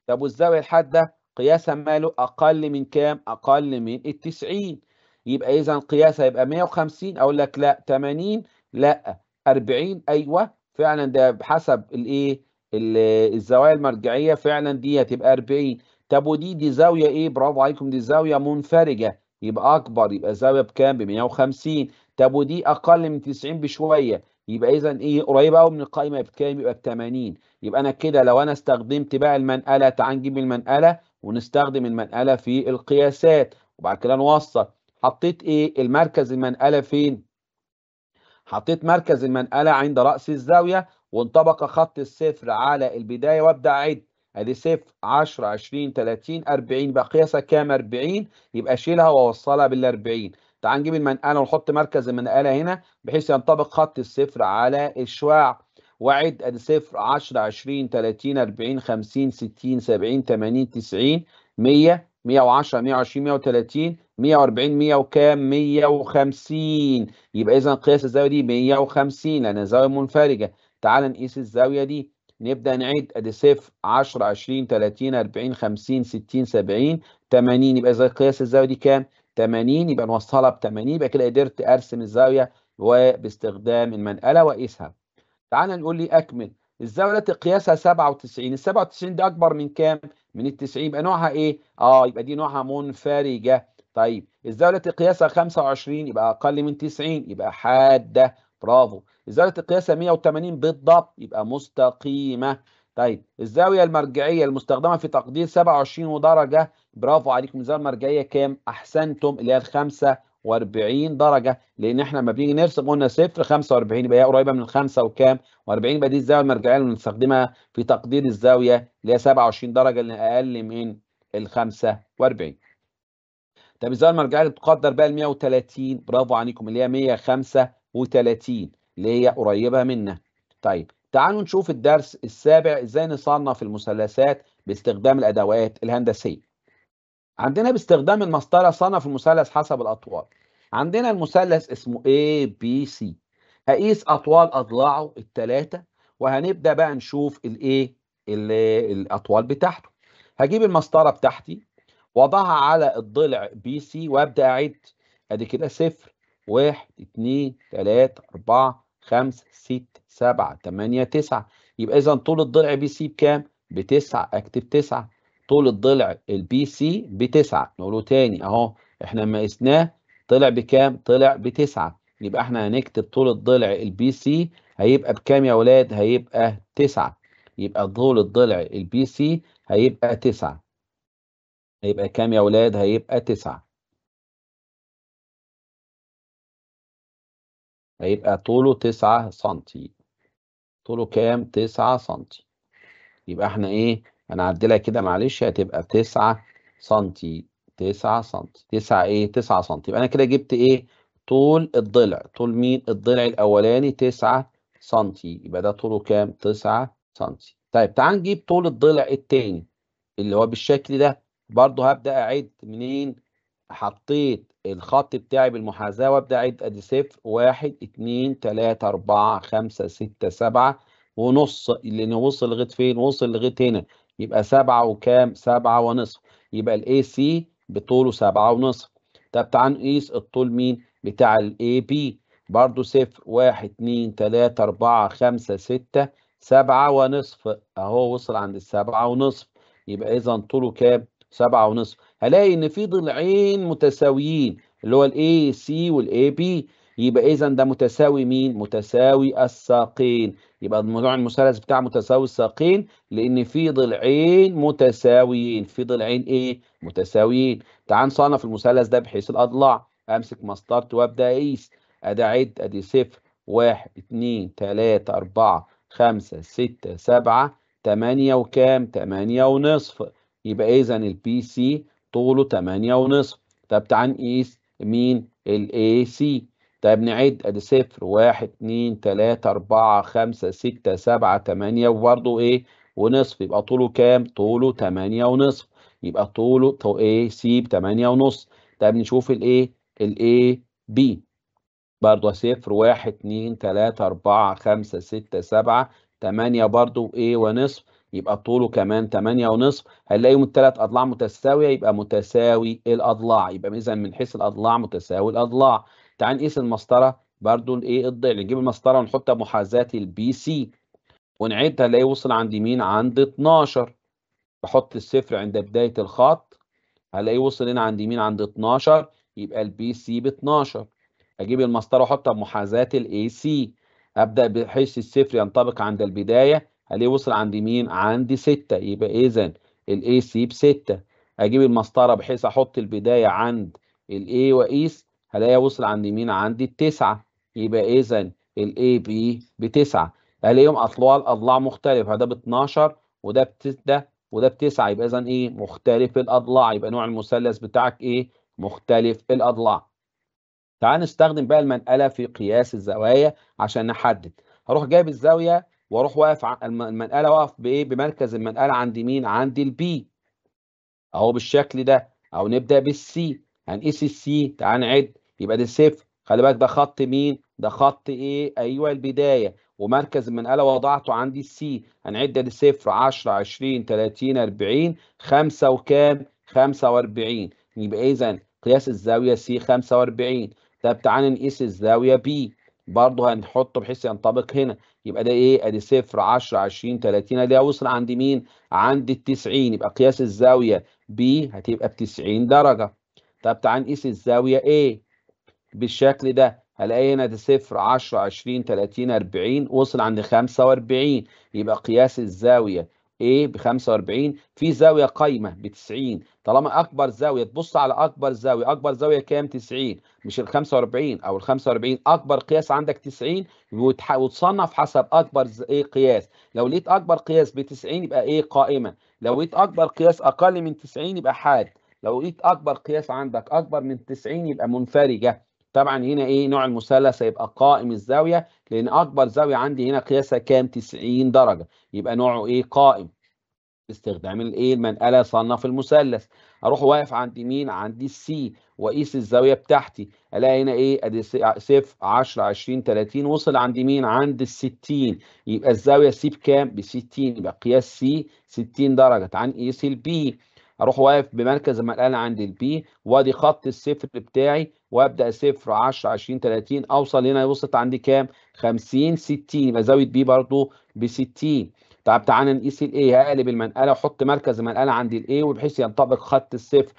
طب والزاوية الحادة قياسها ماله أقل من كام أقل من التسعين يبقى إذا قياسها يبقى 150 أقول لك لا 80 لا 40 أيوه فعلا ده بحسب الإيه الزوايا المرجعية فعلا دي هتبقى 40 طب ودي دي زاويه ايه برافو عليكم دي زاويه منفرجه يبقى اكبر يبقى زاويه بكام ب 150 طب ودي اقل من 90 بشويه يبقى اذا ايه قريبه قوي من القائمه بكام يبقى ب 80 يبقى انا كده لو انا استخدمت بقى المنقله تعال نجيب المنقله ونستخدم المنقله في القياسات وبعد كده نوصل حطيت ايه المركز المنقله فين حطيت مركز المنقله عند راس الزاويه وانطبق خط الصفر على البدايه وابدا اعد ادي صفر 10 20 30 40 بقى قياسها كام 40 يبقى اشيلها واوصلها بال 40 تعال نجيب المنقله ونحط مركز المنقله هنا بحيث ينطبق خط الصفر على الشعاع وعد ادي صفر 10 20 30 40 50 60 70 80 90 100 110 120 130 140 100 وكام 150 يبقى اذا قياس الزاويه دي 150 لان زاويه منفرجه تعال نقيس الزاويه دي نبدا نعيد ادي صفر 10 20 30 40 50 60 70 80 يبقى زي قياس الزاويه دي كام؟ 80 يبقى نوصلها ب 80 يبقى كده قدرت ارسم الزاويه وباستخدام المنقله واقيسها. تعالى نقول لي اكمل الزاويه التي قياسها 97 ال 97 دي اكبر من كام؟ من ال 90 يبقى نوعها ايه؟ اه يبقى دي نوعها منفرجه. طيب الزاويه التي قياسها 25 يبقى اقل من 90 يبقى حاده برافو الزاويه القياسة 180 بالضبط يبقى مستقيمة طيب الزاوية المرجعية المستخدمة في تقدير 27 درجة برافو عليكم الزاوية المرجعية كام؟ أحسنتم اللي هي ال 45 درجة لأن احنا لما بنيجي نرسم قلنا صفر 45 يبقى هي قريبة من 5 وكام وكام؟ و40 يبقى دي الزاوية المرجعية اللي بنستخدمها في تقدير الزاوية اللي هي 27 درجة اللي أقل من ال 45 طب الزاوية المرجعية اللي بتقدر بقى ال 130 برافو عليكم اللي هي 105 و30 اللي هي قريبة منا طيب تعالوا نشوف الدرس السابع ازاي نصنف المثلثات باستخدام الادوات الهندسية عندنا باستخدام المسطرة صنف المثلث حسب الاطوال عندنا المثلث اسمه ABC هقيس اطوال اضلاعه الثلاثة وهنبدأ بقى نشوف الايه الاطوال بتاعته هجيب المسطرة بتاعتي واضعها على الضلع بي سي وابدا اعد ادي كده صفر واحد اتنين تلاتة أربعة خمسة ستة سبعة تمانية تسعة يبقى إذا طول الضلع بي سي بكام؟ بتسعة أكتب تسعة طول الضلع البي سي بتسعة نقوله تاني أهو إحنا لما قسناه طلع بكام؟ طلع بتسعة يبقى إحنا هنكتب طول الضلع البي سي هيبقى بكام يا ولاد؟ هيبقى تسعة يبقى طول الضلع البي سي هيبقى تسعة هيبقى كام يا ولاد؟ هيبقى تسعة هيبقى طوله 9 سنتي طوله كام 9 سنتي يبقى احنا ايه هنعدلها كده معلش هتبقى 9 سنتي 9 سنتي 9 ايه 9 سنتي يبقى انا كده جبت ايه طول الضلع طول مين الضلع الاولاني 9 سنتي يبقى ده طوله كام 9 سنتي طيب تعال نجيب طول الضلع التاني اللي هو بالشكل ده برضه هبدا اعد منين حطيت الخط بتاعي بالمحاذاه وابدا اعد ادي صفر واحد اتنين تلاته اربعه خمسه سته سبعه ونص لان وصل لغايه فين؟ وصل لغايه هنا يبقى سبعه وكام؟ سبعه ونصف يبقى الاي سي بطوله سبعه ونصف طب تعال نقيس الطول مين؟ بتاع الاي بي برضه صفر واحد اتنين تلاته اربعه خمسه سته سبعه ونصف اهو وصل عند السبعه ونصف يبقى اذا طوله كام؟ سبعه ونصف هلاقي ان في ضلعين متساويين اللي هو الاي سي والاي بي يبقى اذا ده متساوي مين متساوي الساقين يبقى موضوع المثلث بتاع متساوي الساقين لان في ضلعين متساويين في ضلعين ايه متساويين تعال نصنف المثلث ده بحيث الاضلاع امسك مسطره وابدا اقيس ادي عد ادي صفر واحد اتنين تلاته اربعه خمسه سته سبعه تمانيه وكام تمانيه ونصف يبقى اذا البي سي طوله 8 ونصف طب تعال نقيس مين الاي سي طب نعد ادي صفر واحد اتنين تلاتة اربعة خمسة ستة سبعة تمانية وبرضه ايه ونصف يبقى طوله كام؟ طوله تمانية ونصف يبقى طوله طو ايه سي بتمانية ونص طب نشوف الايه؟ الاي بي برضه صفر واحد اتنين تلاتة اربعة خمسة ستة سبعة تمانية برضه ايه ونصف يبقى طوله كمان 8 ونصف هنلاقيهم الثلاث اضلاع متساويه يبقى متساوي الاضلاع يبقى اذا من حيث الاضلاع متساوي الاضلاع تعال نقيس المسطره برضو الايه الضلع نجيب المسطره ونحطها محاذاه البي سي ونعد هنلاقيه وصل عند مين عند 12 بحط الصفر عند بدايه الخط هلاقيه وصل هنا عند مين عند 12 يبقى البي سي ب 12 اجيب المسطره واحطها بمحاذاه الاي سي ابدا بحيث الصفر ينطبق عند البدايه هلاقيه وصل عند مين عند 6 يبقى اذا الاي سي ب 6 اجيب المسطره بحيث احط البدايه عند الاي واقيس هلاقيها وصل عند مين عند التسعه يبقى اذا الاي بي بتسعه الاقيهم أطوال الاضلاع مختلفه ده ب 12 وده بتسعة وده بتسعة يبقى اذا ايه مختلف الاضلاع يبقى نوع المثلث بتاعك ايه مختلف الاضلاع تعال نستخدم بقى المنقله في قياس الزوايا عشان نحدد هروح جايب الزاويه واروح واقف المنقله واقف بايه بمركز المنقله عند مين عند البي اهو بالشكل ده او نبدا بالسي هنقيس السي تعال نعد يبقى دي صفر خلي بالك ده خط مين ده خط ايه ايوه البدايه ومركز المنقله وضعته عندي السي هنعد ادي صفر 10 20 30 40 5 وكام 45 يبقى اذا قياس الزاويه سي 45 طب تعال نقيس الزاويه بي برضه هنحطه بحيث ينطبق هنا يبقى ده ايه ادي صفر 10 20 30 ادي وصل عند مين عند ال 90 يبقى قياس الزاويه ب هتبقى ب 90 درجه طب تعال نقيس الزاويه A بالشكل ده هلاقي هنا ده صفر 10 20 30 40 وصل عند 45 يبقى قياس الزاويه ايه ب 45 في زاويه قايمه ب 90 طالما اكبر زاويه تبص على اكبر زاويه اكبر زاويه كام 90 مش ال 45 او ال 45 اكبر قياس عندك 90 وتصنف حسب اكبر ايه قياس لو لقيت اكبر قياس ب 90 يبقى ايه قائمه لو لقيت اكبر قياس اقل من 90 يبقى حاد لو لقيت اكبر قياس عندك اكبر من 90 يبقى منفرجه طبعا هنا ايه نوع المثلث هيبقى قائم الزاويه لان اكبر زاويه عندي هنا قياسها كام 90 درجه يبقى نوعه ايه قائم باستخدام الايه المنقله صنف المثلث اروح واقف عند مين عند السي واقيس الزاويه بتاعتي الاقي هنا ايه ادي صفر 10 20 30 وصل عند مين عند ال 60 يبقى الزاويه سي بكام ب 60 يبقى قياس سي 60 درجه تعال نقيس البي اروح واقف بمركز المنقله عند البي وادي خط الصفر بتاعي وابدا صفر 10 20 30 اوصل هنا وصلت عندي كام 50 60 يبقى زاويه بي برضو ب 60 طب تعالى نقيس الاي هقلب المنقله واحط مركز المنقله عند الاي وبحيث ينطبق خط الصفر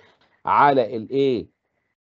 على الاي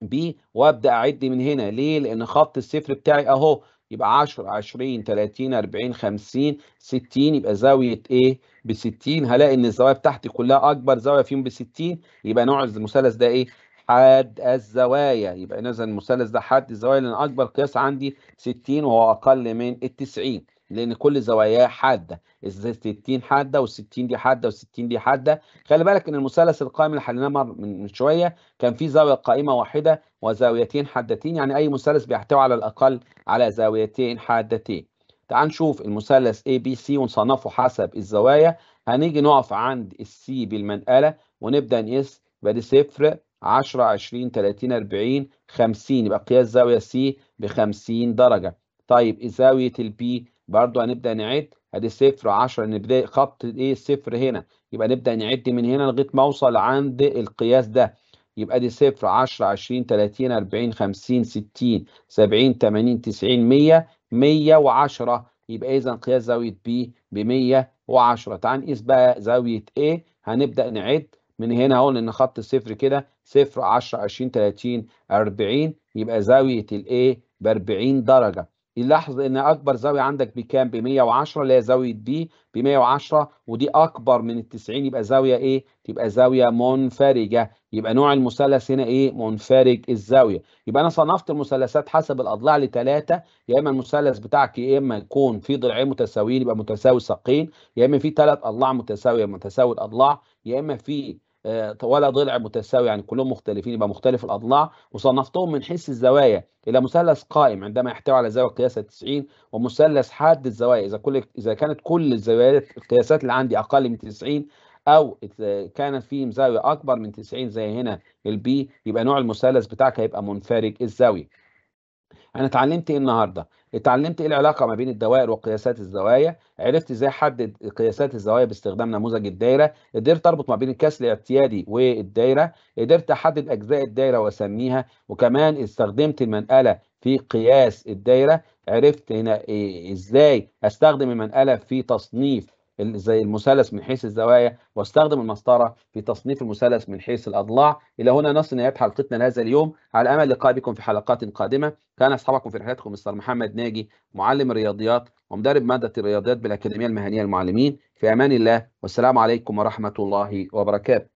بي وابدا اعد من هنا ليه؟ لان خط الصفر بتاعي اهو يبقى 10 20 30 40 50 60 يبقى زاويه ايه؟ ب 60 هلاقي ان الزوايا بتاعتي كلها اكبر زاويه فيهم ب 60 يبقى نوع المثلث ده ايه؟ حاد الزوايا يبقى اذا المثلث ده حاد الزوايا لان اكبر قياس عندي 60 وهو اقل من ال 90 لان كل زواياه حاده ال 60 حاده وال60 دي حاده وال60 دي حاده خلي بالك ان المثلث القائم اللي حليناه من شويه كان فيه زاويه قائمه واحده وزاويتين حادتين يعني اي مثلث بيحتوي على الاقل على زاويتين حادتين تعال نشوف المثلث اي بي سي ونصنفه حسب الزوايا هنيجي نقف عند السي بالمنقله ونبدا نقيس بدي صفر 10 20 30 40 50 يبقى قياس زاويه سي ب 50 درجه طيب زاويه البي برضو هنبدا نعد ادي صفر 10 ان بدايه خط ايه صفر هنا يبقى نبدا نعد من هنا لغايه ما اوصل عند القياس ده يبقى دي صفر 10 20 30 40 50 60 70 80 90 100 110 يبقى اذا قياس زاويه بي ب 110 تعال نقيس بقى زاويه A هنبدا نعد من هنا اهو لان خط الصفر كده صفر 10 20 30 40 يبقى زاويه الايه ب 40 درجه يلاحظ ان اكبر زاويه عندك بكام ب 110 اللي هي زاويه دي ب 110 ودي اكبر من ال 90 يبقى زاويه ايه تبقى زاويه منفرجه يبقى نوع المثلث هنا ايه منفرج الزاويه يبقى انا صنفت المثلثات حسب الاضلاع لثلاثه يا اما المثلث بتاعك يا اما يكون فيه ضلعين متساويين يبقى متساوي ساقين يا اما فيه ثلاث اضلاع متساويه متساوي الاضلاع يا اما فيه آه، ولا ضلع متساوي يعني كلهم مختلفين يبقى مختلف الاضلاع وصنفتهم من حيث الزوايا الى مثلث قائم عندما يحتوي على زاويه قياسها 90 ومثلث حاد الزوايا اذا كل اذا كانت كل الزوايا القياسات اللي عندي اقل من 90 او كانت في زاويه اكبر من 90 زي هنا البي يبقى نوع المثلث بتاعك هيبقى منفرج الزاويه انا اتعلمت ايه النهارده اتعلمت ايه العلاقه ما بين الدوائر وقياسات الزوايا عرفت ازاي احدد قياسات الزوايا باستخدام نموذج الدايره قدرت اربط ما بين الكسر الاعتيادي والدايره قدرت احدد اجزاء الدايره واسميها وكمان استخدمت المنقله في قياس الدايره عرفت هنا إيه، ازاي استخدم المنقله في تصنيف زي المثلث من حيث الزوايا واستخدم المسطره في تصنيف المثلث من حيث الاضلاع الى هنا نصل نهايه حلقتنا لهذا اليوم على امل لقاء بكم في حلقات قادمه كان اصحابكم في رحلتكم مستر محمد ناجي معلم الرياضيات ومدرب ماده الرياضيات بالاكاديميه المهنيه للمعلمين في امان الله والسلام عليكم ورحمه الله وبركاته